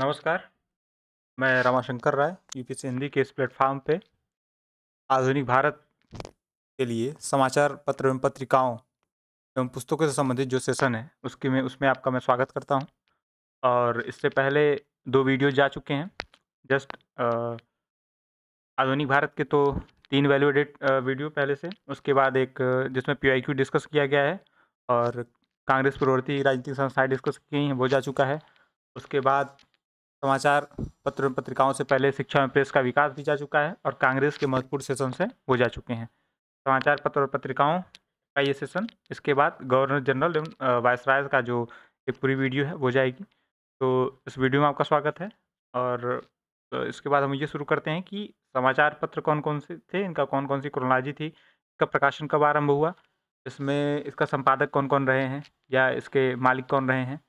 नमस्कार मैं रामाशंकर राय यूपीएससी हिंदी के इस प्लेटफॉर्म पे आधुनिक भारत के लिए समाचार पत्र एवं पत्रिकाओं एवं पुस्तकों से संबंधित जो सेशन है उसकी में उसमें आपका मैं स्वागत करता हूं और इससे पहले दो वीडियो जा चुके हैं जस्ट आधुनिक भारत के तो तीन वैल्यूडेड वीडियो पहले से उसके बाद एक जिसमें पी डिस्कस किया गया है और कांग्रेस प्रवृत्ति राजनीतिक संस्थाएँ डिस्कस की हैं वो जा चुका है उसके बाद समाचार पत्र पत्रिकाओं से पहले शिक्षा में प्रेस का विकास भी जा चुका है और कांग्रेस के महत्वपूर्ण सेशन से वो जा चुके हैं समाचार पत्र और पत्रिकाओं का ये सेशन इसके बाद गवर्नर जनरल एवं वायसराय का जो एक पूरी वीडियो है वो जाएगी तो इस वीडियो में आपका स्वागत है और तो इसके बाद हम ये शुरू करते हैं कि समाचार पत्र कौन कौन से थे इनका कौन कौन सी क्रोनोलॉजी थी इसका प्रकाशन कब आरंभ हुआ इसमें इसका संपादक कौन कौन रहे हैं या इसके मालिक कौन रहे हैं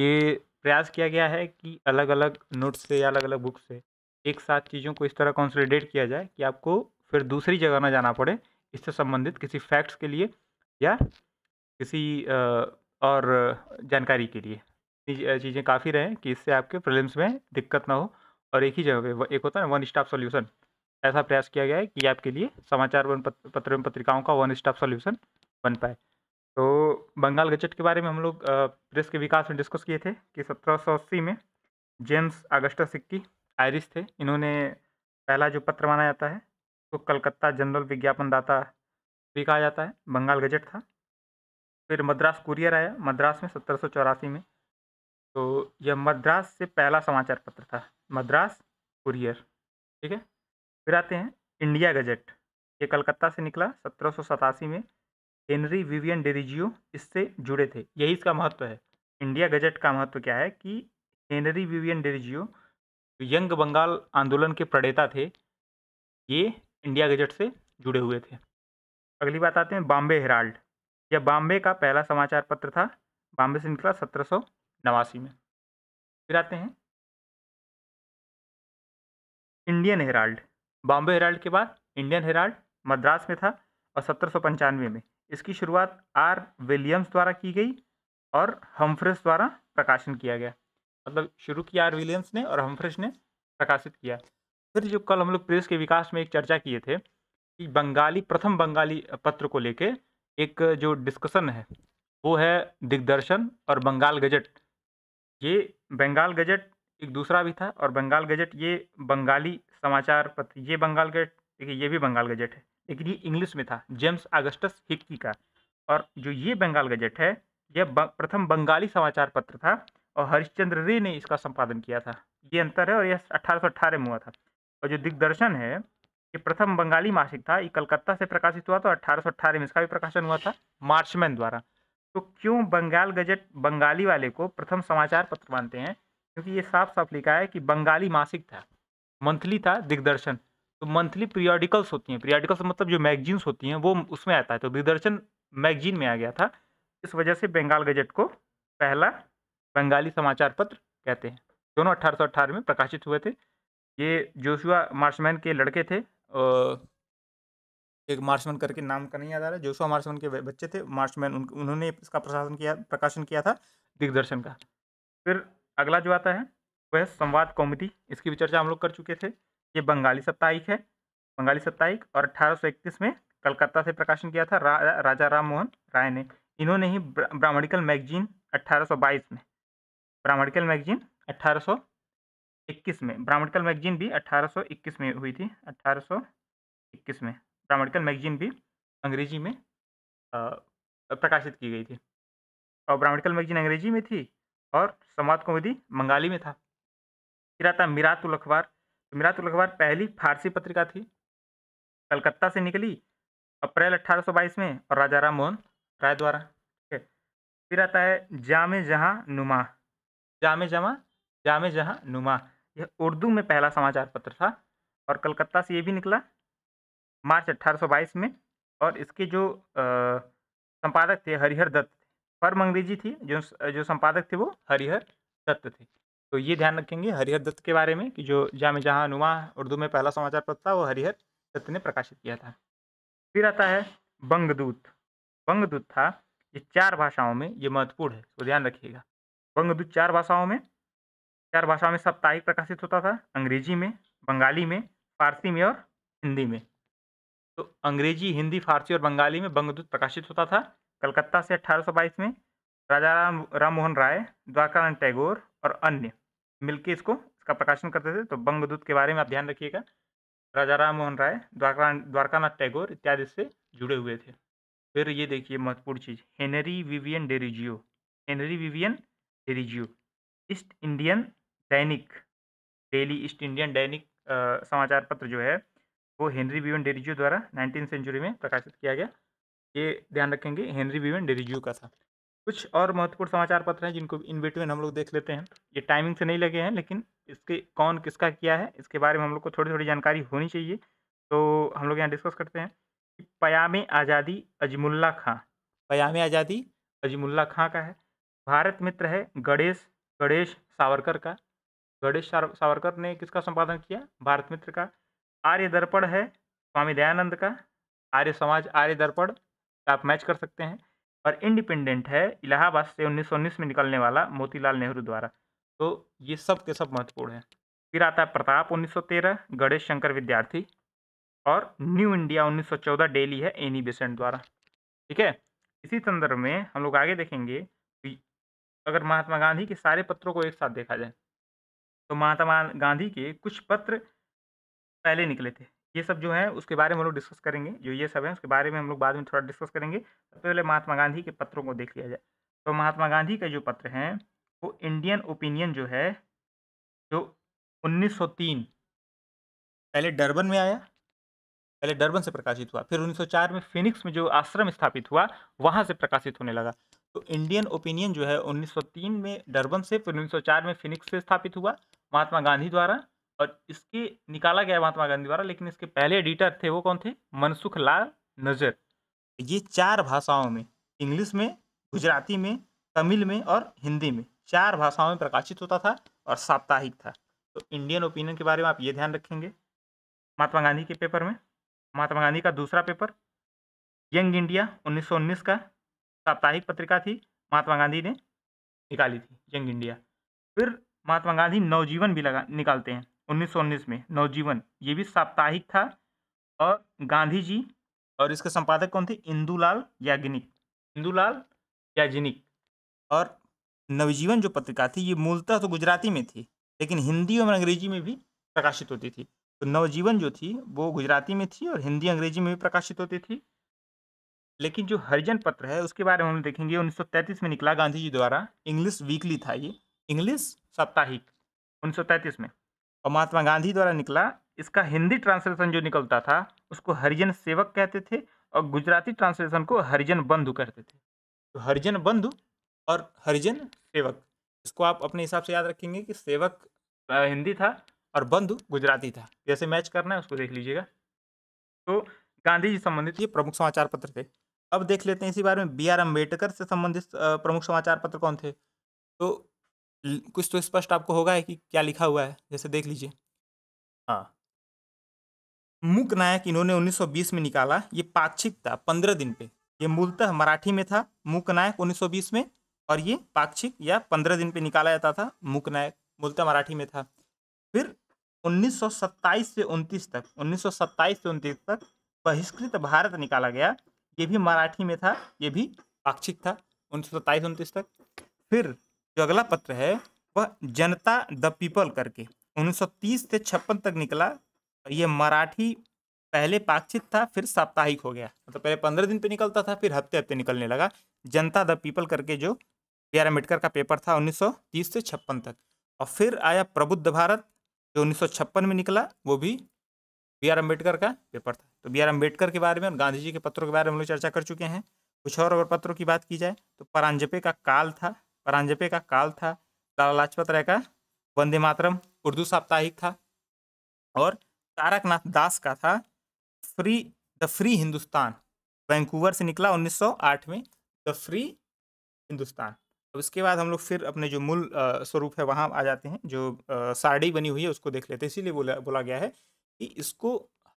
ये प्रयास किया गया है कि अलग अलग नोट्स से या अलग अलग बुक से एक साथ चीज़ों को इस तरह कॉन्सोलिडेट किया जाए कि आपको फिर दूसरी जगह ना जाना पड़े इससे संबंधित किसी फैक्ट्स के लिए या किसी और जानकारी के लिए चीज़ें काफ़ी रहें कि इससे आपके प्रॉब्लम्स में दिक्कत ना हो और एक ही जगह पे एक होता है ना वन स्टॉप सॉल्यूशन ऐसा प्रयास किया गया है कि आपके लिए समाचार पत्र पत्रिकाओं का वन स्टॉप सॉल्यूशन बन पाए तो बंगाल गजट के बारे में हम लोग प्रेस के विकास में डिस्कस किए थे कि सत्रह में जेम्स अगस्टा सिक्की आयरिश थे इन्होंने पहला जो पत्र माना जाता है वो तो कलकत्ता जनरल विज्ञापनदाता भी कहा जाता है बंगाल गजट था फिर मद्रास कुरियर आया मद्रास में सत्रह में तो यह मद्रास से पहला समाचार पत्र था मद्रास कुरियर ठीक है फिर आते हैं इंडिया गजट ये कलकत्ता से निकला सत्रह में हेनरी विवियन डेरिजियो इससे जुड़े थे यही इसका महत्व है इंडिया गजट का महत्व क्या है कि Henry Vivian Derozio young Bengal आंदोलन के प्रणेता थे ये इंडिया गजट से जुड़े हुए थे अगली बात आते हैं बॉम्बे हेराल्ड यह बॉम्बे का पहला समाचार पत्र था बॉम्बे से निकला सत्रह नवासी में फिर आते हैं इंडियन हेराल्ड बॉम्बे हेराल्ड के बाद इंडियन हेराल्ड मद्रास में था और सत्रह में इसकी शुरुआत आर विलियम्स द्वारा की गई और हम्फ्रेस द्वारा प्रकाशन किया गया मतलब शुरू किया आर विलियम्स ने और हम्फ्रेस ने प्रकाशित किया फिर जो कल हम लोग प्रेस के विकास में एक चर्चा किए थे कि बंगाली प्रथम बंगाली पत्र को लेके एक जो डिस्कशन है वो है दिग्दर्शन और बंगाल गजट ये बंगाल गजट एक दूसरा भी था और बंगाल गजट ये बंगाली समाचार पत्र ये बंगाल गजट देखिए ये भी बंगाल गजट है ये इंग्लिश में था जेम्स अगस्टस हिक्की का और जो ये बंगाल गजट है यह प्रथम बंगाली समाचार पत्र था और हरिश्चंद्र रे ने इसका संपादन किया था ये अंतर है और यह अठारह में हुआ था और जो दिग्दर्शन है ये प्रथम बंगाली मासिक था ये कलकत्ता से प्रकाशित हुआ था तो अठारह में इसका भी प्रकाशन हुआ था मार्चमैन द्वारा तो क्यों बंगाल गजट बंगाली वाले को प्रथम समाचार पत्र मानते हैं क्योंकि ये साफ साफ लिखा है कि बंगाली मासिक था मंथली था दिग्दर्शन तो मंथली पीरियडिकल्स होती हैं पीरियडिकल्स मतलब जो मैगजीन्स होती हैं वो उसमें आता है तो दूरदर्शन मैगजीन में आ गया था इस वजह से बंगाल गजट को पहला बंगाली समाचार पत्र कहते हैं दोनों अट्ठारह में प्रकाशित हुए थे ये जोशुआ मार्शमैन के लड़के थे एक मार्शमैन करके नाम का नहीं याद आ रहा जोशुआ मार्शमैन के बच्चे थे मार्शमैन उन, उन्होंने इसका प्रशासन किया प्रकाशन किया था दिग्दर्शन का फिर अगला जो आता है वह संवाद कॉमेडी इसकी भी चर्चा हम लोग कर चुके थे ये बंगाली साप्ताहिक है बंगाली साप्ताहिक और 1831 में कलकत्ता से प्रकाशन किया था रा, राजा राम मोहन राय ने इन्होंने ही ब्राह्मणिकल मैगजीन 1822 में ब्राह्मणिकल मैगजीन 1821 में ब्राह्मणिकल मैगजीन भी 1821 में हुई थी 1821 में ब्राह्मणिकल मैगजीन भी अंग्रेजी में प्रकाशित की गई थी और ब्राह्मणिकल मैगजीन अंग्रेजी में थी और संवाद कौमुदी बंगाली में था फिर आता मीरातुल अखबार इमरातुल अखबार पहली फारसी पत्रिका थी कलकत्ता से निकली अप्रैल 1822 में और राजा राम मोहन राय द्वारा ठीक है फिर आता है जाम जहाँ नुमा जाम जमा जाम जहाँ नुमा यह उर्दू में पहला समाचार पत्र था और कलकत्ता से ये भी निकला मार्च 1822 में और इसके जो आ, संपादक थे हरिहर दत्त थे फर्म अंग्रेजी थी जो जो संपादक थे वो हरिहर दत्त थे तो ये ध्यान रखेंगे हरिहर दत्त के बारे में कि जो जाम जहाँ नुमा उर्दू में पहला समाचार पत्र था वो हरिहर दत्त ने प्रकाशित किया था फिर आता है बंगदूत बंगदूत था ये चार भाषाओं में ये महत्वपूर्ण है तो ध्यान रखिएगा बंगदूत चार भाषाओं में चार भाषाओं में साप्ताहिक प्रकाशित होता था अंग्रेजी में बंगाली में फारसी में और हिंदी में तो अंग्रेजी हिंदी फारसी और बंगाली में बंगदूत प्रकाशित होता था कलकत्ता से 1822 में राजा राम राम मोहन राय द्वारकानंद टैगोर और अन्य मिलके इसको इसका प्रकाशन करते थे तो बंगदूत के बारे में आप ध्यान रखिएगा राजा राम मोहन राय द्वारका द्वारकानाथ टैगोर इत्यादि से जुड़े हुए थे फिर ये देखिए महत्वपूर्ण चीज़ Henry Vivian Derozio Henry Vivian Derozio East Indian दैनिक डेली ईस्ट इंडियन दैनिक समाचार पत्र जो है वो हेनरी विवियन डेरिजियो द्वारा नाइनटीन सेंचुरी में प्रकाशित किया गया ये ध्यान रखेंगे हेनरी विवियन डेरिजियो का था कुछ और महत्वपूर्ण समाचार पत्र हैं जिनको इन बिटवीन हम लोग देख लेते हैं ये टाइमिंग से नहीं लगे हैं लेकिन इसके कौन किसका किया है इसके बारे में हम लोग को थोड़ी थोड़ी जानकारी होनी चाहिए तो हम लोग यहाँ डिस्कस करते हैं कि पयाम आज़ादी अजमुल्ला खां पयाम आज़ादी अजमुल्ला खां का है भारत मित्र है गणेश गणेश सावरकर का गणेश सावरकर ने किसका संपादन किया भारत मित्र का आर्य दर्पण है स्वामी दयानंद का आर्य समाज आर्य दर्पण आप मैच कर सकते हैं और इंडिपेंडेंट है इलाहाबाद से उन्नीस में निकलने वाला मोतीलाल नेहरू द्वारा तो ये सब के सब महत्वपूर्ण है फिर आता है प्रताप 1913 गणेश शंकर विद्यार्थी और न्यू इंडिया 1914 डेली है एनी बेसेंट द्वारा ठीक है इसी संदर्भ में हम लोग आगे देखेंगे अगर महात्मा गांधी के सारे पत्रों को एक साथ देखा जाए तो महात्मा गांधी के कुछ पत्र पहले निकले थे ये सब जो है उसके बारे में हम लोग डिस्कस करेंगे जो ये सब है उसके बारे में हम लोग बाद में थोड़ा डिस्कस करेंगे सबसे पहले महात्मा गांधी के पत्रों को देख लिया जाए तो महात्मा गांधी का जो पत्र है वो इंडियन ओपिनियन जो है जो 1903 पहले डरबन में आया पहले डरबन से प्रकाशित हुआ फिर 1904 में फिनिक्स में जो आश्रम स्थापित हुआ वहाँ से प्रकाशित होने लगा तो इंडियन ओपिनियन जो है 1903 में डरबन से फिर 1904 में फिनिक्स से स्थापित हुआ महात्मा गांधी द्वारा और इसके निकाला गया महात्मा गांधी द्वारा लेकिन इसके पहले एडिटर थे वो कौन थे मनसुख लाल नजर ये चार भाषाओं में इंग्लिश में गुजराती में तमिल में और हिंदी में चार भाषाओं में प्रकाशित होता था और साप्ताहिक था तो इंडियन ओपिनियन के बारे में आप ये ध्यान रखेंगे महात्मा गांधी के पेपर में महात्मा गांधी का दूसरा पेपर यंग इंडिया 1919 का साप्ताहिक पत्रिका थी महात्मा गांधी ने निकाली थी यंग इंडिया फिर महात्मा गांधी नवजीवन भी लगा निकालते हैं 1919 में नवजीवन ये भी साप्ताहिक था और गांधी जी और इसके संपादक कौन थे इंदूलाल याग्निक इंदूलाल याग्निक और नवजीवन जो पत्रिका थी ये मूलतः तो गुजराती में थी लेकिन हिंदी और अंग्रेजी में भी प्रकाशित होती थी तो नवजीवन जो थी वो गुजराती में थी और हिंदी अंग्रेजी में भी प्रकाशित होती थी लेकिन जो हरिजन पत्र है उसके बारे में हम देखेंगे 1933 में निकला गांधी जी द्वारा इंग्लिश वीकली था ये इंग्लिश साप्ताहिक 1933 में और महात्मा गांधी द्वारा निकला इसका हिंदी ट्रांसलेशन जो निकलता था उसको हरिजन सेवक कहते थे और गुजराती ट्रांसलेशन को हरिजन बंधु कहते थे तो हरिजन बंधु और हरिजन सेवक इसको आप अपने हिसाब से याद रखेंगे कि सेवक हिंदी था और बंधु गुजराती था जैसे मैच करना है उसको देख लीजिएगा तो गांधी जी संबंधित ये प्रमुख समाचार पत्र थे अब देख लेते हैं इसी बारे में बी आर अम्बेडकर से संबंधित प्रमुख समाचार पत्र कौन थे तो कुछ तो स्पष्ट आपको होगा है कि क्या लिखा हुआ है जैसे देख लीजिए हाँ मुक नायक इन्होंने 1920 में निकाला ये पाक्षिक था पंद्रह दिन पे ये मूलतः मराठी में था मुक नायक 1920 में और ये पाक्षिक या पंद्रह दिन पे निकाला जाता था मुक नायक मूलतः मराठी में था फिर 1927 से 29 तक 1927 से 29 तक बहिष्कृत भारत निकाला गया ये भी मराठी में था ये भी पाक्षिक था उन्नीस सौ तक फिर जो अगला पत्र है वह जनता द पीपल करके 1930 से छप्पन तक निकला और ये मराठी पहले पाक्षित था फिर साप्ताहिक हो गया मतलब तो पहले पंद्रह दिन पे निकलता था फिर हफ्ते हफ्ते निकलने लगा जनता द पीपल करके जो बी आर अम्बेडकर का पेपर था 1930 से छप्पन तक और फिर आया प्रबुद्ध भारत जो उन्नीस में निकला वो भी बी आर अम्बेडकर का पेपर था तो बी आर अम्बेडकर के बारे में और गांधी जी के पत्रों के बारे में हम लोग चर्चा कर चुके हैं कुछ और अगर पत्रों की बात की जाए तो परांजपे का काल था परांजपे का काल था लाला लाजपत राय का वंदे मातरम उर्दू साप्ताहिक था और तारकनाथ दास का था free the free Hindustan Vancouver से निकला 1908 में द फ्री हिंदुस्तान अब इसके बाद हम लोग फिर अपने जो मूल स्वरूप है वहाँ आ जाते हैं जो साड़ी बनी हुई है उसको देख लेते हैं इसीलिए बोला बोला गया है कि इसको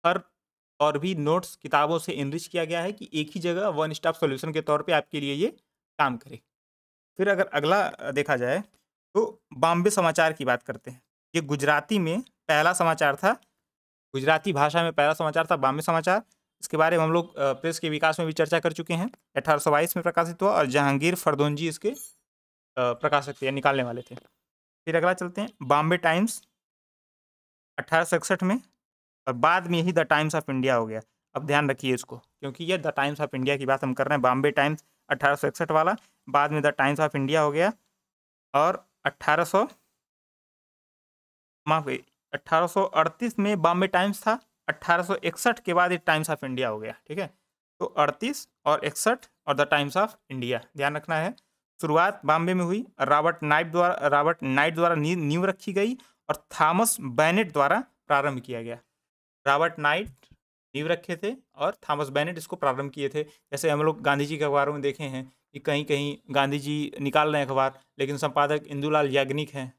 हर और भी नोट्स किताबों से इनरिच किया गया है कि एक ही जगह वन स्टॉप सॉल्यूशन के तौर पे आपके लिए ये काम करे फिर अगर अगला देखा जाए तो बॉम्बे समाचार की बात करते हैं ये गुजराती में पहला समाचार था गुजराती भाषा में पहला समाचार था बॉम्बे समाचार इसके बारे में हम लोग प्रेस के विकास में भी चर्चा कर चुके हैं अठारह में प्रकाशित हुआ और जहांगीर फरदोनजी इसके प्रकाशक थे निकालने वाले थे फिर अगला चलते हैं बॉम्बे टाइम्स अट्ठारह में और बाद में यही द टाइम्स ऑफ इंडिया हो गया अब ध्यान रखिए इसको क्योंकि ये द टाइम्स ऑफ इंडिया की बात हम कर रहे हैं बॉम्बे टाइम्स 1861 वाला बाद में द टाइम्स ऑफ इंडिया हो गया और 1800 सौ माफ गई अट्ठारह में बॉम्बे टाइम्स था 1861 के बाद ये टाइम्स ऑफ इंडिया हो गया ठीक है तो 38 और इकसठ और द टाइम्स ऑफ इंडिया ध्यान रखना है शुरुआत बॉम्बे में हुई रॉबर्ट नाइट द्वारा रॉबर्ट नाइट द्वारा नींव रखी गई और थॉमस बैनेट द्वारा प्रारंभ किया गया रॉबर्ट नाइट नींव रखे थे और थॉमस बैनेट इसको प्रारंभ किए थे जैसे हम लोग गांधी जी के अखबारों में देखे हैं कि कहीं कहीं गांधी जी निकाल रहे हैं अखबार लेकिन संपादक इंदूलाल याग्निक हैं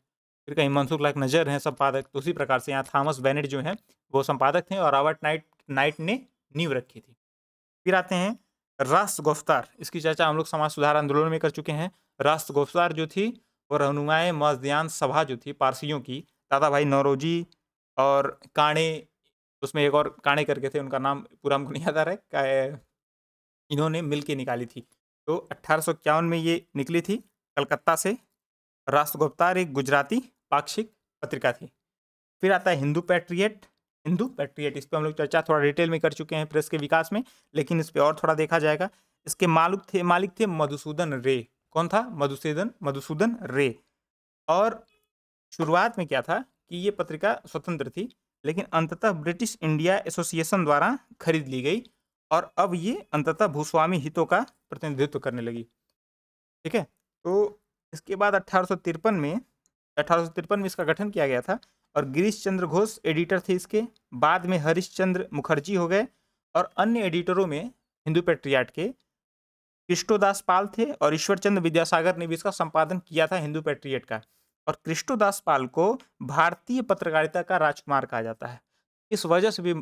फिर कहीं मनसुख लाख नजर हैं संपादक तो उसी प्रकार से यहाँ थॉमस बैनेट जो हैं वो संपादक थे और रॉबर्ट नाइट नाइट ने नींव रखी थी फिर आते हैं रास गुफ्तार इसकी चर्चा हम लोग समाज सुधार आंदोलन में कर चुके हैं रास गुफ्तार जो थी वो रहनुमाए मजदियान सभा जो थी पारसियों की दादा भाई नौरोजी और काणे उसमें एक और काणे करके थे उनका नाम पूरा हमको नहीं याद आ रहा है इन्होंने मिल के निकाली थी तो अट्ठारह में ये निकली थी कलकत्ता से राष्ट्रगुप्तार एक गुजराती पाक्षिक पत्रिका थी फिर आता है हिंदू पैट्रियट हिंदू पैट्रियट इस पर हम लोग चर्चा थोड़ा डिटेल में कर चुके हैं प्रेस के विकास में लेकिन इस पर और थोड़ा देखा जाएगा इसके मालिक थे मालिक थे मधुसूदन रे कौन था मधुसूदन मधुसूदन रे और शुरुआत में क्या था कि ये पत्रिका स्वतंत्र थी लेकिन अंततः ब्रिटिश इंडिया एसोसिएशन द्वारा खरीद ली गई और अब ये अंततः भूस्वामी हितों का प्रतिनिधित्व करने लगी ठीक है तो इसके बाद अट्ठारह में अठारह में इसका गठन किया गया था और गिरीश चंद्र घोष एडिटर थे इसके बाद में हरीश चंद्र मुखर्जी हो गए और अन्य एडिटरों में हिंदू पेट्रियाट के कृष्णोदास पाल थे और ईश्वर चंद्र विद्यासागर ने भी इसका संपादन किया था हिंदू पेट्रियट का और कृष्णोदास पाल को भारतीय पत्रकारिता का राजकुमार कहा जाता है इस वजह से भी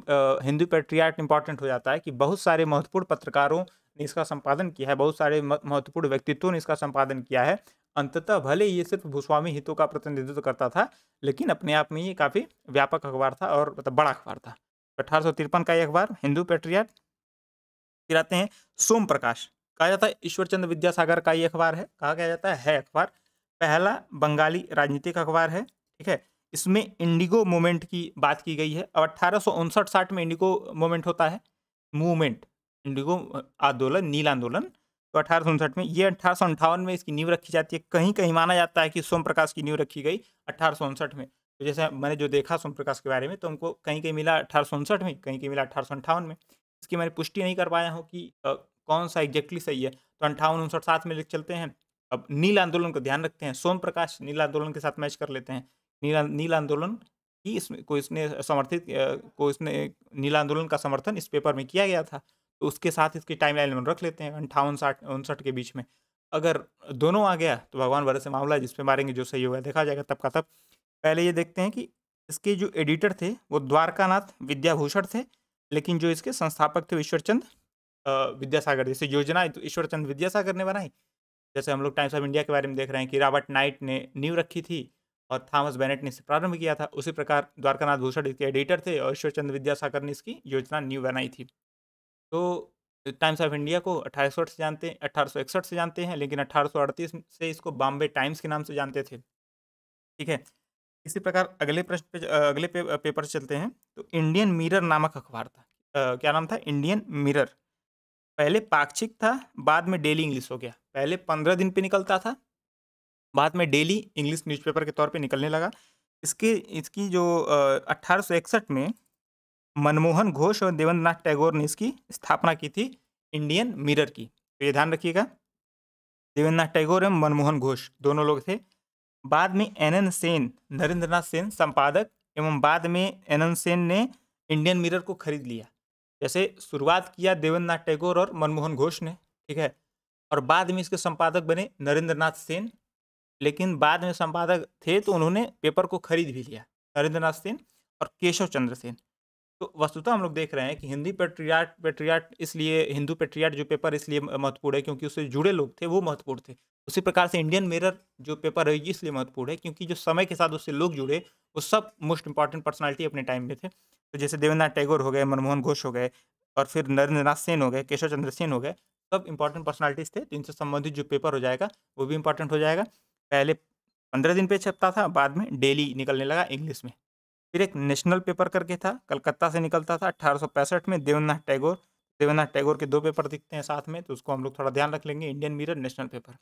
हिंदू पेट्रियाट इंपॉर्टेंट हो जाता है कि बहुत सारे महत्वपूर्ण पत्रकारों ने इसका संपादन किया है बहुत सारे महत्वपूर्ण व्यक्तित्वों ने इसका संपादन किया है अंततः भले ये सिर्फ भूस्वामी हितों का प्रतिनिधित्व करता था लेकिन अपने आप में ये काफ़ी व्यापक अखबार था और मतलब बड़ा अखबार था अठारह का ये अखबार हिंदू पेट्रियाट फिर आते हैं सोम प्रकाश कहा जाता है ईश्वरचंद विद्यासागर का ये अखबार है कहा गया जाता है अखबार पहला बंगाली राजनीतिक अखबार है ठीक है इसमें इंडिगो मूवमेंट की बात की गई है अब अट्ठारह साठ में इंडिगो मूवमेंट होता है मूवमेंट इंडिगो आंदोलन नील आंदोलन तो अठारह में ये अठारह में इसकी नींव रखी जाती है कहीं कहीं माना जाता है कि सोम प्रकाश की नींव रखी गई अठारह में तो जैसे मैंने जो देखा सोम प्रकाश के बारे में तो हमको कहीं कहीं मिला अठारह में कहीं कहीं मिला अठारह में इसकी मैंने पुष्टि नहीं कर पाया हूँ कि आ, कौन सा एग्जैक्टली सही है तो अंठावन उनसठ सात में लिख चलते हैं अब नील आंदोलन को ध्यान रखते हैं सोम प्रकाश नील आंदोलन के साथ मैच कर लेते हैं नील नील आंदोलन की इसमें को इसने समर्थित को इसने नील आंदोलन का समर्थन इस पेपर में किया गया था तो उसके साथ इसकी टाइम लाइन रख लेते हैं अंठावन साठ उनसठ के बीच में अगर दोनों आ गया तो भगवान भरे से मामला जिसपे मारेंगे जो सही होगा देखा जाएगा तब का तब पहले ये देखते हैं कि इसके जो एडिटर थे वो द्वारकानाथ विद्याभूषण थे लेकिन जो इसके संस्थापक थे ईश्वरचंद विद्यासागर जैसे योजना तो ईश्वरचंद विद्यासागर ने बनाई जैसे हम लोग टाइम्स ऑफ इंडिया के बारे में देख रहे हैं कि रॉबर्ट नाइट ने नींव रखी थी और थॉमस बेनेट ने इसे प्रारंभ किया था उसी प्रकार द्वारकानाथ भूषण इसके एडिटर थे और चंद्र विद्यासागर ने इसकी योजना न्यू बनाई थी तो टाइम्स ऑफ इंडिया को अठारह से जानते हैं अठारह से जानते हैं लेकिन अठारह से इसको बॉम्बे टाइम्स के नाम से जानते थे ठीक है इसी प्रकार अगले प्रश्न पे अगले पे, पेपर चलते हैं तो इंडियन मिरर नामक अखबार था आ, क्या नाम था इंडियन मिरर पहले पाक्षिक था बाद में डेली इंग्लिश हो गया पहले पंद्रह दिन पे निकलता था बाद में डेली इंग्लिश न्यूज़पेपर के तौर पे निकलने लगा इसके इसकी जो अट्ठारह में मनमोहन घोष और देवेंद्र नाथ टैगोर ने इसकी स्थापना की थी इंडियन मिरर की तो ये ध्यान रखिएगा देवेंद्र नाथ टैगोर एवं मनमोहन घोष दोनों लोग थे बाद में एन एन सेन नरेंद्र नाथ सेन संपादक एवं बाद में एन एन सेन ने इंडियन मिरर को खरीद लिया जैसे शुरुआत किया देवेंद्रनाथ टैगोर और मनमोहन घोष ने ठीक है और बाद में इसके संपादक बने नरेंद्र नाथ सेन लेकिन बाद में संपादक थे तो उन्होंने पेपर को खरीद भी लिया नरेंद्र नाथ सेन और केशव चंद्र सेन तो वस्तुतः हम लोग देख रहे हैं कि हिंदी पेट्रियाट पेट्रियाट इसलिए हिंदू पेट्रियाट जो पेपर इसलिए महत्वपूर्ण है क्योंकि उससे जुड़े लोग थे वो महत्वपूर्ण थे उसी प्रकार से इंडियन मिरर जो पेपर है ये इसलिए महत्वपूर्ण है क्योंकि जो समय के साथ उससे लोग जुड़े वो सब मोस्ट इंपॉर्टेंट पर्सनैलिटी अपने टाइम में थे तो जैसे देवेंद्रनाथ टैगोर हो गए मनमोहन घोष हो गए और फिर नरेंद्र सेन हो गए केशव चंद्र सेन हो गए सब इंपॉर्टेंट पर्सनैलिटीज़ थे तो इनसे संबंधित जो पेपर हो जाएगा वो भी इंपॉर्टेंट हो जाएगा पहले पंद्रह दिन पे छपता था बाद में डेली निकलने लगा इंग्लिश में फिर एक नेशनल पेपर करके था कलकत्ता से निकलता था अट्ठारह में देवनाथ टैगोर देवनाथ टैगोर के दो पेपर दिखते हैं साथ में तो उसको हम लोग थोड़ा ध्यान रख लेंगे Indian Mirror national paper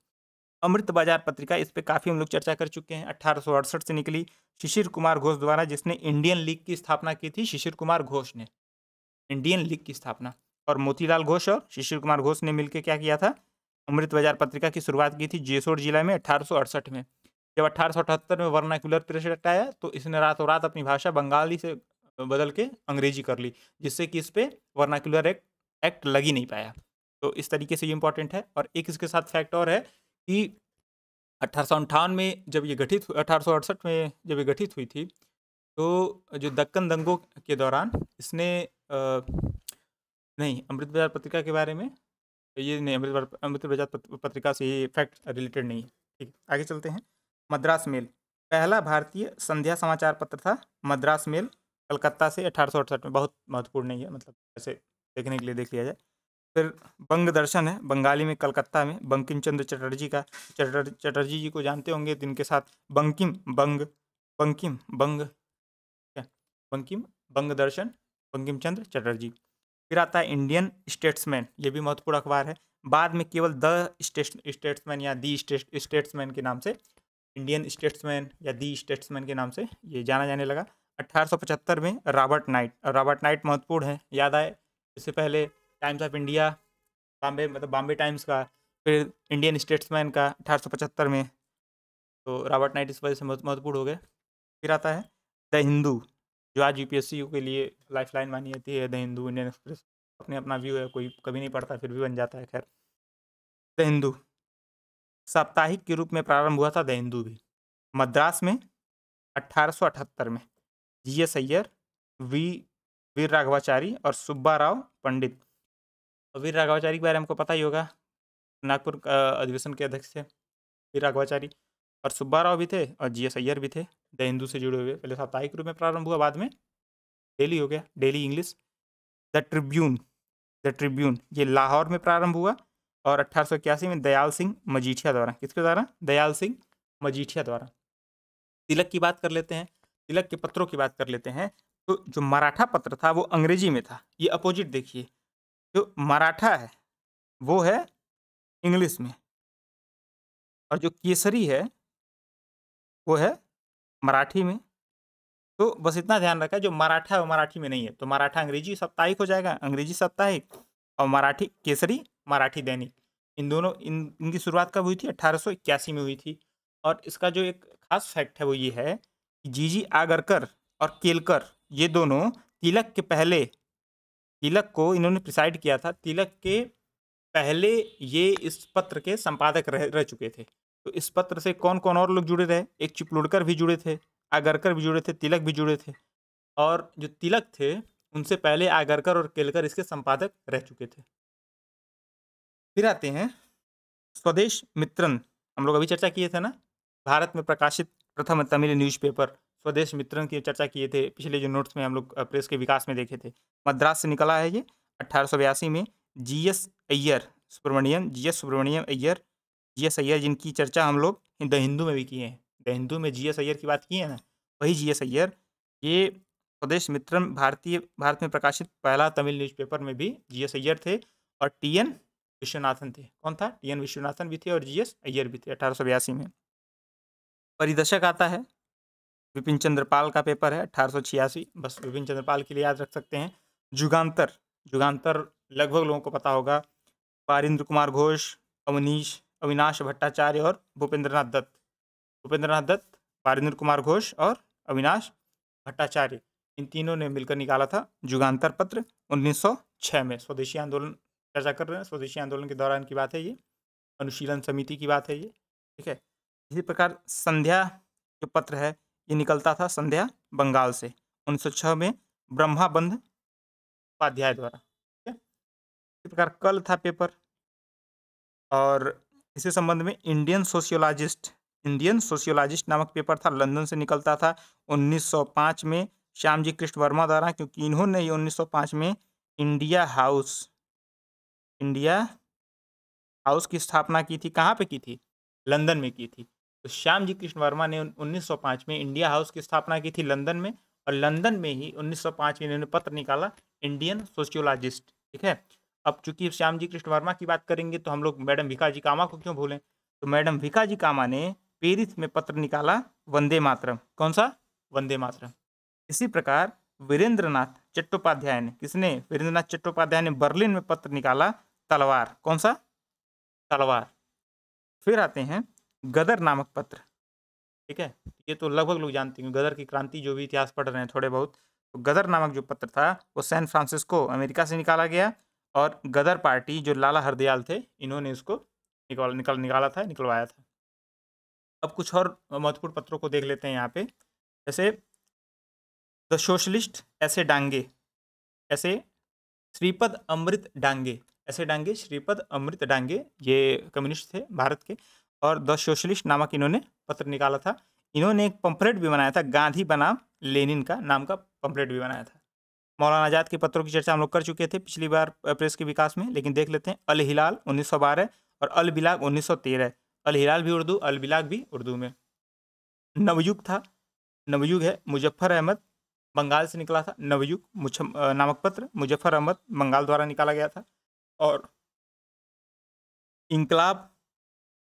Amrit Bazar Patrika इस पर काफ़ी हम लोग चर्चा कर चुके हैं अट्ठारह से निकली शिशिर कुमार घोष द्वारा जिसने इंडियन लीग की स्थापना की थी शिशिर कुमार घोष ने इंडियन लीग की स्थापना और मोतीलाल घोष और शिशिर कुमार घोष ने मिलकर क्या किया था अमृत बाजार पत्रिका की शुरुआत की थी जेसोर जिला में अठारह में जब अट्ठारह में प्रेस प्रेसिडेंट आया तो इसने रातों रात अपनी भाषा बंगाली से बदल के अंग्रेजी कर ली जिससे कि इस पर वर्नाकुलर एक्ट एक्ट लग ही नहीं पाया तो इस तरीके से ये इंपॉर्टेंट है और एक इसके साथ फैक्ट और है कि अट्ठारह में जब ये गठित अठारह में जब ये गठित हुई थी तो जो दक्कन दंगों के दौरान इसने आ, नहीं अमृत बाजार पत्रिका के बारे में ये नहीं अमृत अमृत बाजार पत्रिका से ये फैक्ट रिलेटेड नहीं है ठीक है आगे चलते हैं मद्रास मेल पहला भारतीय संध्या समाचार पत्र था मद्रास मेल कलकत्ता से अठारह में बहुत महत्वपूर्ण नहीं है मतलब ऐसे देखने के लिए देख लिया जाए फिर बंग दर्शन है बंगाली में कलकत्ता में बंकिम चंद्र चटर्जी का चटर चटर्जी जी को जानते होंगे जिनके साथ बंकिम बंग बंकिम बंग बंकिम बंग दर्शन बंकिम चंद्र चटर्जी फिर आता है इंडियन स्टेट्समैन ये भी महत्वपूर्ण अखबार है बाद में केवल द स्टेट्समैन या दी स्टेट्समैन के नाम से इंडियन स्टेट्समैन या दी स्टेट्समैन के नाम से ये जाना जाने लगा 1875 में रॉबर्ट नाइट रॉबर्ट नाइट महत्वपूर्ण है याद आए इससे पहले टाइम्स ऑफ इंडिया बॉम्बे मतलब बॉम्बे टाइम्स का फिर इंडियन स्टेट्समैन का अठारह में तो रॉबर्ट नाइट इस वजह से महत्वपूर्ण हो गए फिर आता है द हिंदू जो आज यूपीएससी के लिए लाइफ लाइन मानी जाती है द हिंदू इंडियन एक्सप्रेस अपने अपना व्यू है कोई कभी नहीं पढ़ता फिर भी बन जाता है खैर द हिंदू साप्ताहिक के रूप में प्रारंभ हुआ था द हिंदू भी मद्रास में 1878 में G S Iyer V Veeraraghavachari और सुब्बा राव पंडित तो वीर राघवाचारी के बारे में हमको पता ही होगा नागपुर अधिवेशन के अध्यक्ष थे वीर राघवाचारी और सुब्बा राव भी थे और जी एस अय्यर भी थे द हिंदू से जुड़े हुए पहले साप्ताहिक रूप में प्रारंभ हुआ बाद में डेली हो गया daily English the Tribune the Tribune ये लाहौर में प्रारंभ हुआ और अट्ठारह में दयाल सिंह मजीठिया द्वारा किसके द्वारा दयाल सिंह मजीठिया द्वारा तिलक की बात कर लेते हैं तिलक के पत्रों की बात कर लेते हैं तो जो मराठा पत्र था वो अंग्रेजी में था ये अपोजिट देखिए जो मराठा है वो है इंग्लिश में और जो केसरी है वो है मराठी में तो बस इतना ध्यान रखा जो मराठा है वो मराठी में नहीं है तो मराठा अंग्रेजी साप्ताहिक हो जाएगा अंग्रेजी साप्ताहिक और मराठी केसरी मराठी दैनिक इन दोनों इन इनकी शुरुआत कब हुई थी अट्ठारह में हुई थी और इसका जो एक खास फैक्ट है वो ये है कि जी जी आगरकर और केलकर ये दोनों तिलक के पहले तिलक को इन्होंने प्रिसाइड किया था तिलक के पहले ये इस पत्र के संपादक रह रह चुके थे तो इस पत्र से कौन कौन और लोग जुड़े रहे एक चिपलुड़कर भी जुड़े थे आगरकर भी जुड़े थे तिलक भी जुड़े थे और जो तिलक थे उनसे पहले आगरकर और केलकर इसके संपादक रह चुके थे फिर आते हैं स्वदेश मित्रन हम लोग अभी चर्चा किए थे ना भारत में प्रकाशित प्रथम तमिल न्यूज़पेपर स्वदेश मित्रन की चर्चा किए थे पिछले जो नोट्स में हम लोग प्रेस के विकास में देखे थे मद्रास से निकला है ये अट्ठारह में G S Iyer Subramaniam G S Subramaniam Iyer G S Iyer जिनकी चर्चा हम लोग द हिंदू में भी किए हैं द हिंदू में जी एस अय्यर की बात किए हैं ना वही जी एस अय्यर ये स्वदेश मित्रन भारतीय भारत में प्रकाशित पहला तमिल न्यूज़पेपर में भी जी एस अय्यर थे और टी एन विश्वनाथन थे कौन था टी एन विश्वनाथन भी थे और जी एस अय्यर भी थे अठारह में परिदर्शक आता है विपिन चंद्रपाल का पेपर है अठारह बस विपिन चंद्रपाल के लिए याद रख सकते हैं जुगांतर जुगांतर लगभग लोगों को पता होगा पारिंद्र कुमार घोष अवनीश अविनाश भट्टाचार्य और भूपेंद्रनाथ दत्त भूपेंद्रनाथ दत्त पारिंद्र कुमार घोष और अविनाश भट्टाचार्य इन तीनों ने मिलकर निकाला था जुगांतर पत्र 1906 में स्वदेशी आंदोलन चर्चा कर रहे हैं स्वदेशी आंदोलन के दौरान की बात है ये अनुशीलन समिति की बात है ये ठीक है इसी प्रकार संध्या जो पत्र है ये निकलता था संध्या बंगाल से उन्नीस में बंध उपाध्याय द्वारा ठीक है इसी प्रकार कल था पेपर और इसी संबंध में इंडियन सोशियोलॉजिस्ट इंडियन सोशियोलॉजिस्ट नामक पेपर था लंदन से निकलता था 1905 में श्याम जी कृष्ण वर्मा द्वारा क्योंकि इन्होंने ही 1905 में इंडिया हाउस इंडिया हाउस की स्थापना की थी कहाँ पे की थी लंदन में की थी तो श्याम जी कृष्ण वर्मा ने 1905 में इंडिया हाउस की स्थापना की थी लंदन में और लंदन में ही 1905 में इन्होंने पत्र निकाला इंडियन सोशियोलॉजिस्ट ठीक है अब चूंकि श्याम जी कृष्ण वर्मा की बात करेंगे तो हम लोग मैडम भिकाजी जी कामा को क्यों भूलें तो मैडम भिकाजी कामा ने पेरिस में पत्र निकाला वंदे मातरम कौन सा वंदे मातरम इसी प्रकार वीरेंद्रनाथ चट्टोपाध्याय ने किसने वीरेंद्रनाथ चट्टोपाध्याय ने बर्लिन में पत्र निकाला तलवार कौन सा तलवार फिर आते हैं गदर नामक पत्र ठीक है ये तो लगभग लोग जानते हैं गदर की क्रांति जो भी इतिहास पढ़ रहे हैं थोड़े बहुत तो गदर नामक जो पत्र था वो सैन फ्रांसिस्को अमेरिका से निकाला गया और गदर पार्टी जो लाला हरदयाल थे इन्होंने इसको निकाल निकाल निकाला था निकलवाया था अब कुछ और महत्वपूर्ण पत्रों को देख लेते हैं यहाँ पे जैसे द सोशलिस्ट ऐसे डांगे ऐसे श्रीपद अमृत डांगे ऐसे डांगे श्रीपद अमृत डांगे ये कम्युनिस्ट थे भारत के और द सोशलिस्ट नामक इन्होंने पत्र निकाला था इन्होंने एक पंपलेट भी बनाया था गांधी बनाम लेनिन का नाम का पंपलेट भी बनाया था मौलाना आजाद के पत्रों की चर्चा हम लोग कर चुके थे पिछली बार प्रेस के विकास में लेकिन देख लेते हैं अल हिलाल उन्नीस और अल बिलाग उन्नीस अल हिलाल भी उर्दू अल बिलाग भी उर्दू में नवयुग था नवयुग है मुजफ्फर अहमद बंगाल से निकला था नवयुग नामक पत्र मुजफ्फर अहमद बंगाल द्वारा निकाला गया था और इंकलाब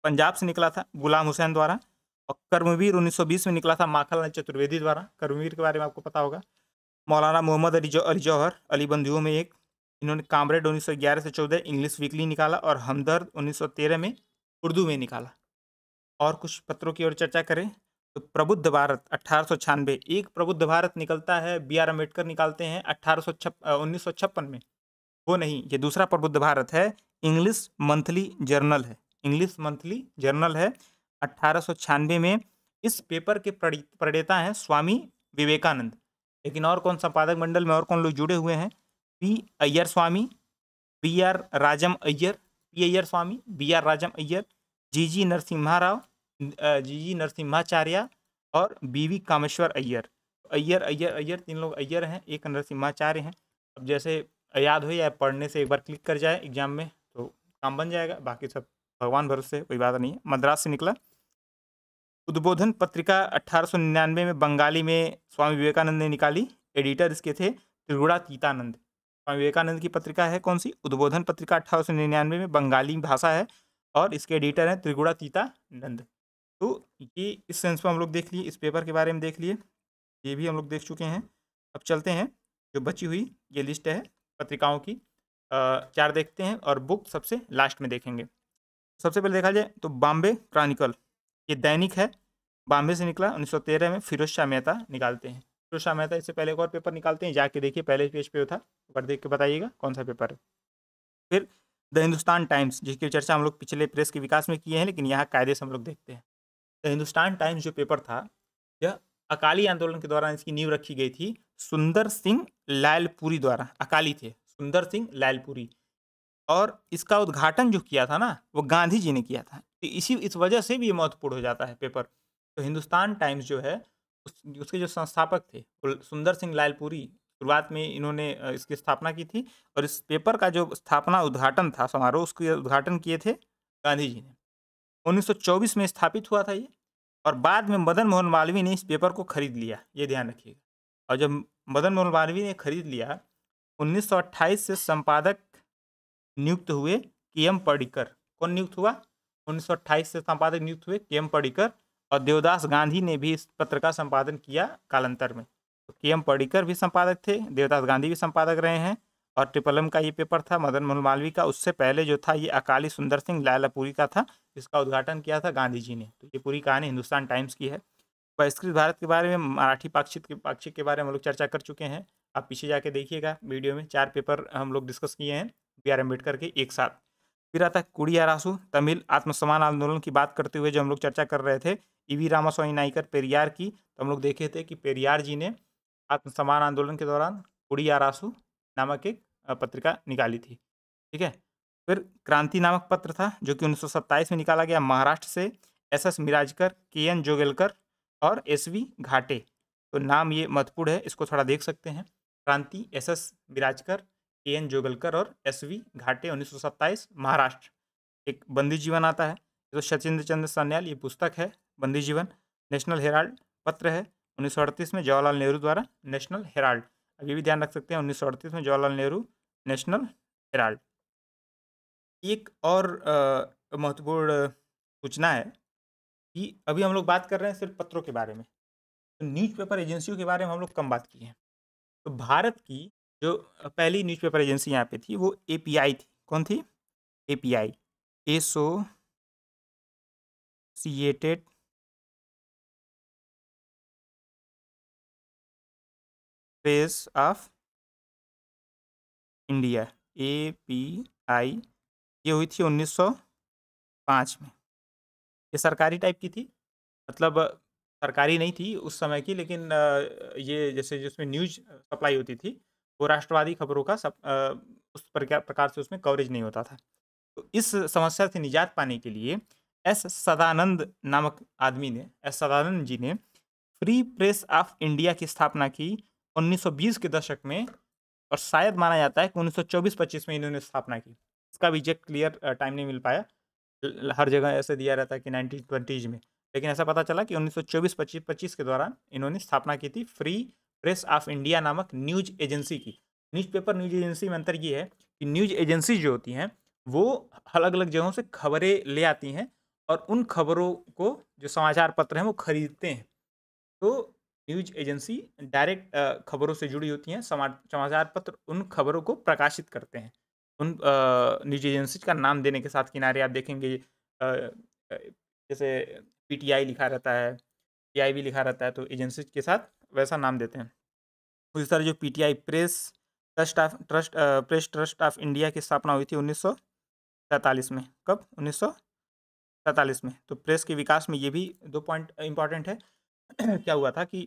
पंजाब से निकला था गुलाम हुसैन द्वारा और कर्मवीर 1920 में निकला था माखन चतुर्वेदी द्वारा कर्मवीर के बारे में आपको पता होगा मौलाना मोहम्मद अली अली जौहर अली बंधुओं में एक इन्होंने कामरेड 1911 से 14 इंग्लिश वीकली निकाला और हमदर्द 1913 में उर्दू में निकाला और कुछ पत्रों की ओर चर्चा करें तो प्रबुद्ध भारत अट्ठारह एक प्रबुद्ध भारत निकलता है बी आर अम्बेडकर निकालते हैं अट्ठारह उन्नीस में वो नहीं ये दूसरा प्रबुद्ध भारत है इंग्लिश मंथली जर्नल है इंग्लिश मंथली जर्नल है अट्ठारह में इस पेपर के प्रणेता हैं स्वामी विवेकानंद लेकिन और कौन संपादक मंडल में और कौन लोग जुड़े हुए हैं P Iyer Swami B R Rajam Iyer P Iyer Swami B R Rajam Iyer G G Narasimha Rao G G Narasimhacharya और बी वी कामेश्वर अय्यर अय्यर अय्यर अय्यर तीन लोग अय्यर हैं एक नरसिम्हाचार्य हैं अब जैसे याद हो या पढ़ने से एक बार क्लिक कर जाए एग्जाम में तो काम बन जाएगा बाकी सब भगवान भरोसे कोई बात नहीं है मद्रास से निकला उद्बोधन पत्रिका 1899 में बंगाली में स्वामी विवेकानंद ने निकाली एडिटर इसके थे त्रिगुड़ा तीतानंद स्वामी विवेकानंद की पत्रिका है कौन सी उद्बोधन पत्रिका अठारह में बंगाली भाषा है और इसके एडिटर हैं त्रिगुड़ा तीतानंद तो ये इस सेंस में हम लोग देख लिए इस पेपर के बारे में देख लिए ये भी हम लोग देख चुके हैं अब चलते हैं जो बची हुई ये लिस्ट है पत्रिकाओं की चार देखते हैं और बुक सबसे लास्ट में देखेंगे सबसे पहले देखा जाए तो बॉम्बे क्रॉनिकल ये दैनिक है बॉम्बे से निकला 1913 में फिरोज शाह मेहता निकालते हैं फिरोज शाह मेहता इससे पहले एक और पेपर निकालते हैं जाके देखिए पहले पेज पे था पर देख के बताइएगा कौन सा पेपर है फिर द हिंदुस्तान टाइम्स जिसकी चर्चा हम लोग पिछले प्रेस के विकास में किए हैं लेकिन यहाँ कायदे से हम लोग देखते हैं द हिंदुस्तान टाइम्स जो पेपर था यह अकाली आंदोलन के दौरान इसकी नींव रखी गई थी सुंदर सिंह लालपुरी द्वारा अकाली थे सुंदर सिंह लालपुरी और इसका उद्घाटन जो किया था ना वो गांधी जी ने किया था तो इसी इस वजह से भी ये महत्वपूर्ण हो जाता है पेपर तो हिंदुस्तान टाइम्स जो है उस, उसके जो संस्थापक थे सुंदर सिंह लालपुरी शुरुआत में इन्होंने इसकी स्थापना की थी और इस पेपर का जो स्थापना उद्घाटन था समारोह उसके उद्घाटन किए थे गांधी जी ने 1924 में स्थापित हुआ था ये और बाद में मदन मोहन मालवीय ने इस पेपर को खरीद लिया ये ध्यान रखिएगा और जब मदन मोहन मालवीय ने खरीद लिया 1928 से संपादक नियुक्त हुए के एम पड़िकर कौन नियुक्त हुआ 1928 से संपादक नियुक्त हुए के एम पड़िकर और देवदास गांधी ने भी इस पत्र का संपादन किया कालांतर में तो के एम पड़िकर भी संपादक थे देवदास गांधी भी संपादक रहे हैं और ट्रिपल एम का ये पेपर था मदन मोहन मालवीय का उससे पहले जो था ये अकाली सुंदर सिंह लालापुरी का था इसका उद्घाटन किया था गांधी जी ने तो ये पूरी कहानी हिंदुस्तान टाइम्स की है बहिष्कृत भारत के बारे में मराठी पाक्षिक के पाक्षिक के बारे में हम लोग चर्चा कर चुके हैं आप पीछे जाके देखिएगा वीडियो में चार पेपर हम लोग डिस्कस किए हैं बी आर अम्बेडकर के एक साथ फिर आता है कुड़ी आरासू तमिल आत्मसमान आंदोलन की बात करते हुए जो हम लोग चर्चा कर रहे थे ई वी रामास्वामी नाइकर पेरियार की तो हम लोग देखे थे कि पेरियार जी ने आत्मसमान आंदोलन के दौरान कुड़ी आरासू नामक एक पत्रिका निकाली थी ठीक है फिर क्रांति नामक पत्र था जो कि उन्नीस में निकाला गया महाराष्ट्र से एस एस मिराजकर के एन जोगेलकर और एस वी घाटे तो नाम ये महत्वपूर्ण है इसको थोड़ा देख सकते हैं क्रांति एस एस बिराजकर के एन जोगलकर और एस वी घाटे उन्नीस महाराष्ट्र एक बंदी जीवन आता है तो सचिंद्र चंद्र सान्याल ये पुस्तक है बंदी जीवन नेशनल हेराल्ड पत्र है उन्नीस में जवाहरलाल नेहरू द्वारा नेशनल हेराल्ड अब ये भी ध्यान रख सकते हैं उन्नीस में जवाहरलाल नेहरू नेशनल हेराल्ड एक और महत्वपूर्ण सूचना है कि अभी हम लोग बात कर रहे हैं सिर्फ पत्रों के बारे में तो न्यूज़पेपर एजेंसियों के बारे में हम लोग कम बात की है तो भारत की जो पहली न्यूज़पेपर एजेंसी यहाँ पे थी वो ए थी कौन थी A P I Associated Press of India A P I ये हुई थी 1905 में ये सरकारी टाइप की थी मतलब सरकारी नहीं थी उस समय की लेकिन ये जैसे जिसमें न्यूज सप्लाई होती थी वो राष्ट्रवादी खबरों का सब उस प्रकार से उसमें कवरेज नहीं होता था तो इस समस्या से निजात पाने के लिए एस सदानंद नामक आदमी ने एस सदानंद जी ने फ्री प्रेस ऑफ इंडिया की स्थापना की 1920 के दशक में और शायद माना जाता है कि 1924-25 में इन्होंने स्थापना की इसका भी एग्जैक्ट क्लियर टाइम नहीं मिल पाया हर जगह ऐसे दिया रहता है कि नाइनटीन ट्वेंटीज़ में लेकिन ऐसा पता चला कि उन्नीस सौ चौबीस पच्चीस पच्चीस के दौरान इन्होंने स्थापना की थी फ्री प्रेस ऑफ इंडिया नामक न्यूज एजेंसी की न्यूज़पेपर न्यूज एजेंसी में अंतर ये है कि न्यूज एजेंसी जो होती हैं वो अलग अलग जगहों से खबरें ले आती हैं और उन खबरों को जो समाचार पत्र हैं वो खरीदते हैं तो न्यूज एजेंसी डायरेक्ट खबरों से जुड़ी होती हैं समाचार पत्र उन खबरों को प्रकाशित करते हैं उन न्यूज एजेंसी का नाम देने के साथ किनारे आप देखेंगे जैसे पीटीआई लिखा रहता है पीआई भी लिखा रहता है तो एजेंसी के साथ वैसा नाम देते हैं उसी तरह जो PTI press trust of trust press trust of India की स्थापना हुई थी उन्नीस में कब उन्नीस में तो प्रेस के विकास में ये भी दो पॉइंट इम्पॉर्टेंट है क्या हुआ था कि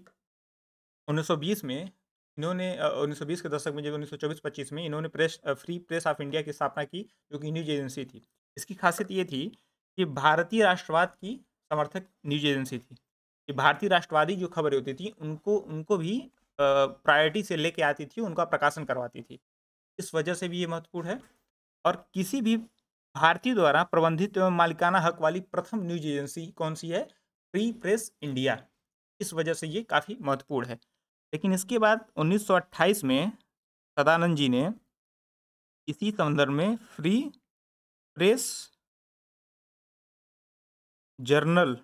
1920 में इन्होंने उन्नीस सौ बीस के दशक में जब उन्नीस सौ चौबीस पच्चीस में इन्होंने press free press of India की स्थापना की जो कि न्यूज एजेंसी थी इसकी खासियत ये थी कि भारतीय राष्ट्रवाद की समर्थक न्यूज एजेंसी थी कि भारतीय राष्ट्रवादी जो खबरें होती थी उनको उनको भी प्रायोरिटी से लेके आती थी उनका प्रकाशन करवाती थी इस वजह से भी ये महत्वपूर्ण है और किसी भी भारतीय द्वारा प्रबंधित एवं मालिकाना हक वाली प्रथम न्यूज एजेंसी कौन सी है फ्री प्रेस इंडिया इस वजह से ये काफ़ी महत्वपूर्ण है लेकिन इसके बाद 1928 में सदानंद जी ने इसी संदर्भ में फ्री प्रेस जर्नल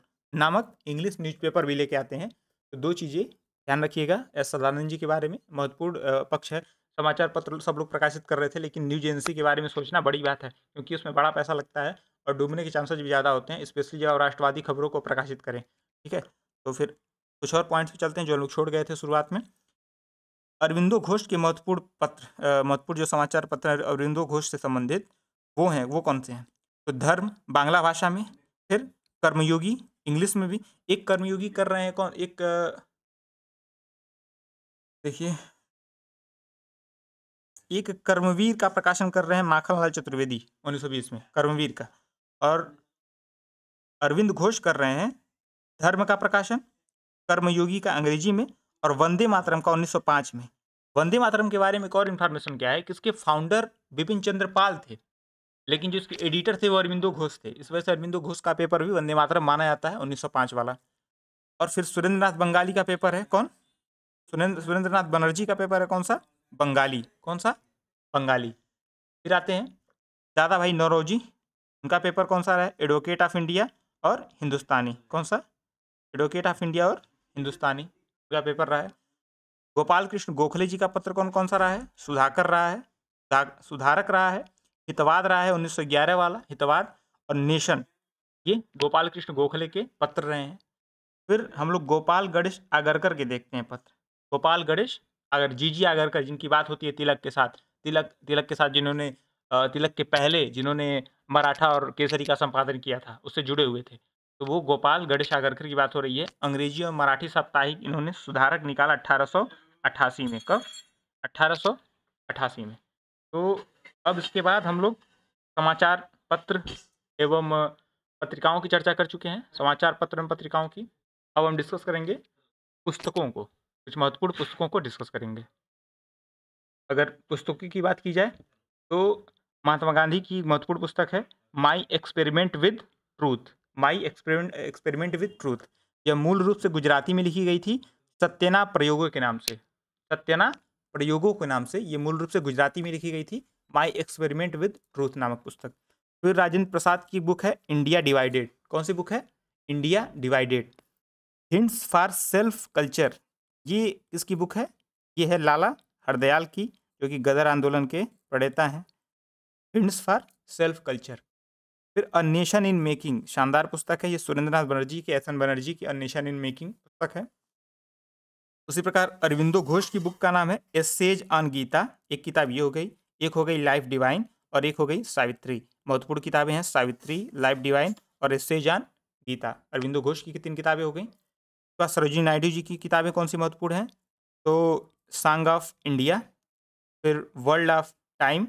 नामक इंग्लिश न्यूज़पेपर भी लेके आते हैं तो दो चीज़ें ध्यान रखिएगा एस सदानंद जी के बारे में महत्वपूर्ण पक्ष है समाचार पत्र सब लोग प्रकाशित कर रहे थे लेकिन न्यूज एजेंसी के बारे में सोचना बड़ी बात है क्योंकि उसमें बड़ा पैसा लगता है और डूबने के चांसेज भी ज़्यादा होते हैं स्पेशली जब राष्ट्रवादी खबरों को प्रकाशित करें ठीक है तो फिर कुछ और पॉइंट्स पे चलते हैं जो लोग छोड़ गए थे शुरुआत में अरविंदो घोष के महत्वपूर्ण पत्र महत्वपूर्ण जो समाचार पत्र अरविंदो घोष से संबंधित वो हैं वो कौन से हैं तो धर्म बांग्ला भाषा में फिर कर्मयोगी इंग्लिश में भी एक कर्मयोगी कर रहे हैं कौन एक देखिए एक कर्मवीर का प्रकाशन कर रहे हैं माखनलाल चतुर्वेदी 1920 में कर्मवीर का और अरविंद घोष कर रहे हैं धर्म का प्रकाशन कर्मयोगी का अंग्रेजी में और वंदे मातरम का 1905 में वंदे मातरम के बारे में एक और इन्फॉर्मेशन क्या है कि इसके फाउंडर बिपिन चंद्र पाल थे लेकिन जो इसके एडिटर थे वो अरविंदो घोष थे इस वजह से अरविंदो घोष का पेपर भी वंदे मातरम माना जाता है 1905 वाला और फिर सुरेंद्रनाथ बंगाली का पेपर है कौन सुरेंद्र सुरेंद्रनाथ बनर्जी का पेपर है कौन सा बंगाली कौन सा बंगाली फिर आते हैं दादा भाई नौरोजी उनका पेपर कौन सा रहा है एडवोकेट ऑफ इंडिया और हिंदुस्तानी कौन सा एडवोकेट ऑफ इंडिया और हिंदुस्तानी का पेपर रहा है गोपाल कृष्ण गोखले जी का पत्र कौन कौन सा रहा है सुधाकर रहा है सुधारक रहा है हितवाद रहा है 1911 वाला हितवाद और नेशन ये गोपाल कृष्ण गोखले के पत्र रहे हैं फिर हम लोग गोपाल गणेश आगरकर के देखते हैं पत्र गोपाल गणेश अगर जी जी आगरकर जिनकी बात होती है तिलक के साथ तिलक तिलक के साथ जिन्होंने तिलक के पहले जिन्होंने मराठा और केसरी का संपादन किया था उससे जुड़े हुए थे तो वो गोपाल गढ़सागरकर की बात हो रही है अंग्रेजी और मराठी साप्ताहिक इन्होंने सुधारक निकाला अठारह में कब अठारह में तो अब इसके बाद हम लोग समाचार पत्र एवं पत्रिकाओं की चर्चा कर चुके हैं समाचार पत्र एवं पत्रिकाओं की अब हम डिस्कस करेंगे पुस्तकों को कुछ महत्वपूर्ण पुस्तकों को डिस्कस करेंगे अगर पुस्तकों की बात की जाए तो महात्मा गांधी की महत्वपूर्ण पुस्तक है my experiment with truth my experiment experiment with truth यह मूल रूप से गुजराती में लिखी गई थी सत्यना प्रयोगों के नाम से सत्यना प्रयोगों के नाम से ये मूल रूप से गुजराती में लिखी गई थी माई एक्सपेरिमेंट विद ट्रूथ नामक पुस्तक फिर राजेंद्र प्रसाद की बुक है इंडिया डिवाइडेड कौन सी बुक है India divided hints for self culture ये इसकी बुक है ये है लाला हरदयाल की जो कि गदर आंदोलन के प्रणेता हैं हिंट्स फॉर सेल्फ कल्चर फिर नेशन इन मेकिंग शानदार पुस्तक है ये सुरेंद्रनाथ बनर्जी की एस एन बनर्जी की अन्वेषण इन मेकिंग पुस्तक है उसी प्रकार अरविंदो घोष की बुक का नाम है एसेज ऑन गीता एक किताब ये हो गई एक हो गई लाइफ डिवाइन और एक हो गई सावित्री महत्वपूर्ण किताबें हैं सावित्री लाइफ डिवाइन और एसेज ऑन गीता अरविंदो घोष की तीन किताबें हो गई उसके तो बाद सरोजिनी नायडू जी की किताबें कौन सी महत्वपूर्ण हैं तो सांग ऑफ इंडिया फिर वर्ल्ड ऑफ टाइम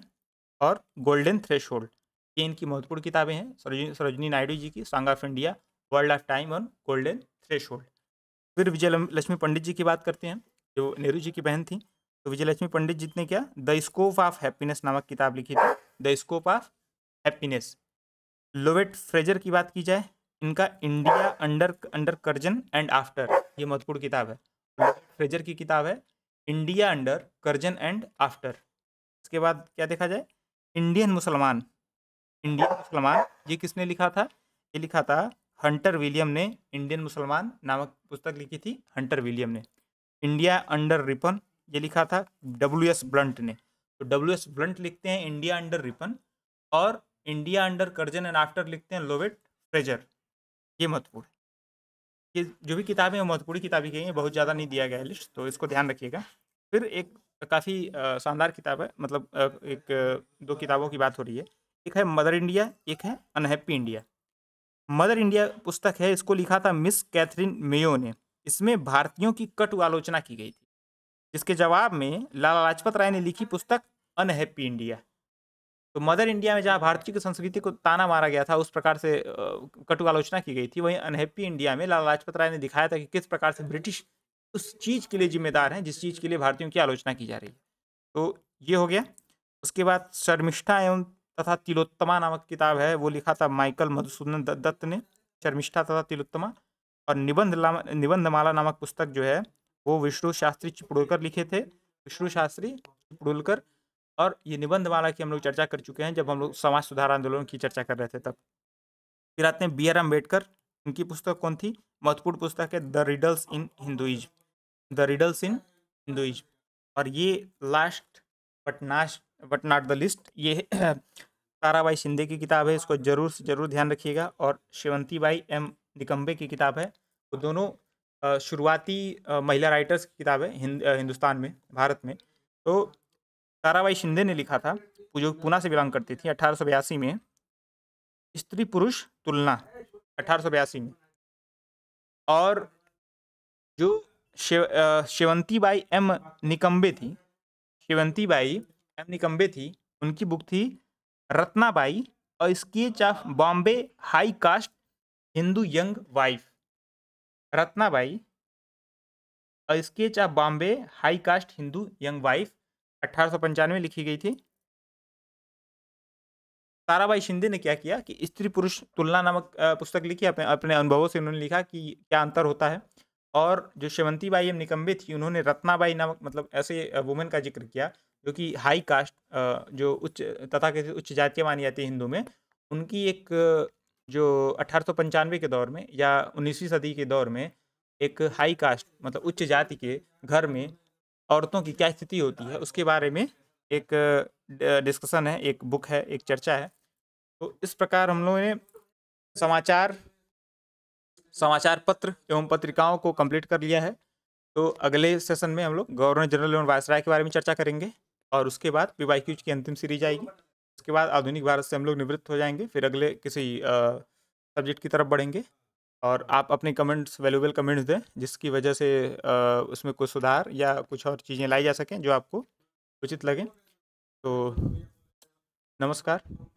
और गोल्डन थ्रेश होल्ड ये इनकी महत्वपूर्ण किताबें हैं सरोजनी सरोजनी नायडू जी की song of India world of time और गोल्डन थ्रेश फिर विजय लक्ष्मी पंडित जी की बात करते हैं जो नेहरू जी की बहन थी तो विजय लक्ष्मी पंडित जी ने क्या द स्कोप ऑफ हैप्पीनेस नामक किताब लिखी थी the scope of happiness Lovat Fraser की बात की जाए इनका India under under Curzon and after ये महत्वपूर्ण किताब है लोवेट फ्रेजर की किताब है India under Curzon and after इसके बाद क्या देखा जाए इंडियन मुसलमान इंडियन मुसलमान ये किसने लिखा था ये लिखा था हंटर विलियम ने इंडियन मुसलमान नामक पुस्तक लिखी थी हंटर विलियम ने इंडिया अंडर रिपन ये लिखा था डब्ल्यू एस ब्लंट ने तो डब्ल्यू एस ब्लंट लिखते हैं इंडिया अंडर रिपन और India under Curzon and after लिखते हैं लोवेट फ्रेजर ये महत्वपूर्ण ये जो भी किताबें हैं महत्वपूर्ण किताबें कही हैं बहुत ज़्यादा नहीं दिया गया है लिस्ट तो इसको ध्यान रखिएगा फिर एक काफ़ी शानदार किताब है मतलब एक दो किताबों की बात हो रही है एक है मदर इंडिया एक है अनहैप्पी इंडिया मदर इंडिया पुस्तक है इसको लिखा था मिस कैथरीन मेयो ने इसमें भारतीयों की कटु आलोचना की गई थी जिसके जवाब में लाला लाजपत राय ने लिखी पुस्तक अनहैप्पी इंडिया तो मदर इंडिया में जहाँ भारतीय की संस्कृति को ताना मारा गया था उस प्रकार से कटु आलोचना की गई थी वहीं अनहैप्पी इंडिया में लाला लाजपत राय ने दिखाया था कि किस प्रकार से ब्रिटिश उस चीज़ के लिए जिम्मेदार हैं जिस चीज़ के लिए भारतीयों की आलोचना की जा रही है तो ये हो गया उसके बाद शर्मिष्ठा एवं तथा तिलोत्तमा नामक किताब है वो लिखा था माइकल मधुसूदन दत्त ने शर्मिष्ठा तथा तिलोत्तमा और निबंध निबंधमाला नामक पुस्तक जो है वो विष्णु शास्त्री चिपड़ोलकर लिखे थे विष्णु शास्त्री चिपड़ोलकर और ये निबंधमाला की हम लोग चर्चा कर चुके हैं जब हम लोग समाज सुधार आंदोलन की चर्चा कर रहे थे तब फिर आते हैं बी आर अम्बेडकर उनकी पुस्तक कौन थी महत्वपूर्ण पुस्तक है the riddles in Hinduism the riddles in Hinduism और ये लास्ट बट नास्ट बट नॉट द लिस्ट ये ताराबाई शिंदे की किताब है इसको जरूर से जरूर ध्यान रखिएगा और शेवंती बाई एम निकम्बे की किताब है वो दोनों शुरुआती महिला राइटर्स की किताब है हिंद, हिंदुस्तान में भारत में तो ताराबाई शिंदे ने लिखा था जो पुना से बिलोंग करती थी अठारह में स्त्री पुरुष तुलना अठारह में और जो शेव, शेवंती बाई एम निकम्बे थी शेवंती बाई एम निकम्बे थी उनकी बुक थी रत्नाबाई और sketch of Bombay high caste Hindu young wife Ratnabai और sketch of Bombay high caste Hindu young wife अठारह लिखी गई थी ताराबाई शिंदे ने क्या किया कि स्त्री पुरुष तुलना नामक पुस्तक लिखी अपने अपने अनुभवों से उन्होंने लिखा कि क्या अंतर होता है और जो शेवंती बाई एम निकम्बे थी उन्होंने रत्नाबाई नामक मतलब ऐसे वुमेन का जिक्र किया जो कि हाई कास्ट जो उच्च तथा कथित उच्च जातियाँ मानी जाती है हिंदू में उनकी एक जो अठारह के दौर में या उन्नीसवीं सदी के दौर में एक हाई कास्ट मतलब उच्च जाति के घर में औरतों की क्या स्थिति होती है उसके बारे में एक डिस्कशन है एक बुक है एक चर्चा है तो इस प्रकार हम लोगों ने समाचार समाचार पत्र एवं पत्रिकाओं को कंप्लीट कर लिया है तो अगले सेशन में हम लोग गवर्नर जनरल एवं वायसराय के बारे में चर्चा करेंगे और उसके बाद क्यूज की अंतिम सीरीज आएगी उसके बाद आधुनिक भारत से हम लोग निवृत्त हो जाएंगे फिर अगले किसी सब्जेक्ट की तरफ बढ़ेंगे और आप अपने कमेंट्स वैल्यूबल कमेंट्स दें जिसकी वजह से आ, उसमें कुछ सुधार या कुछ और चीज़ें लाई जा सकें जो आपको उचित लगें तो नमस्कार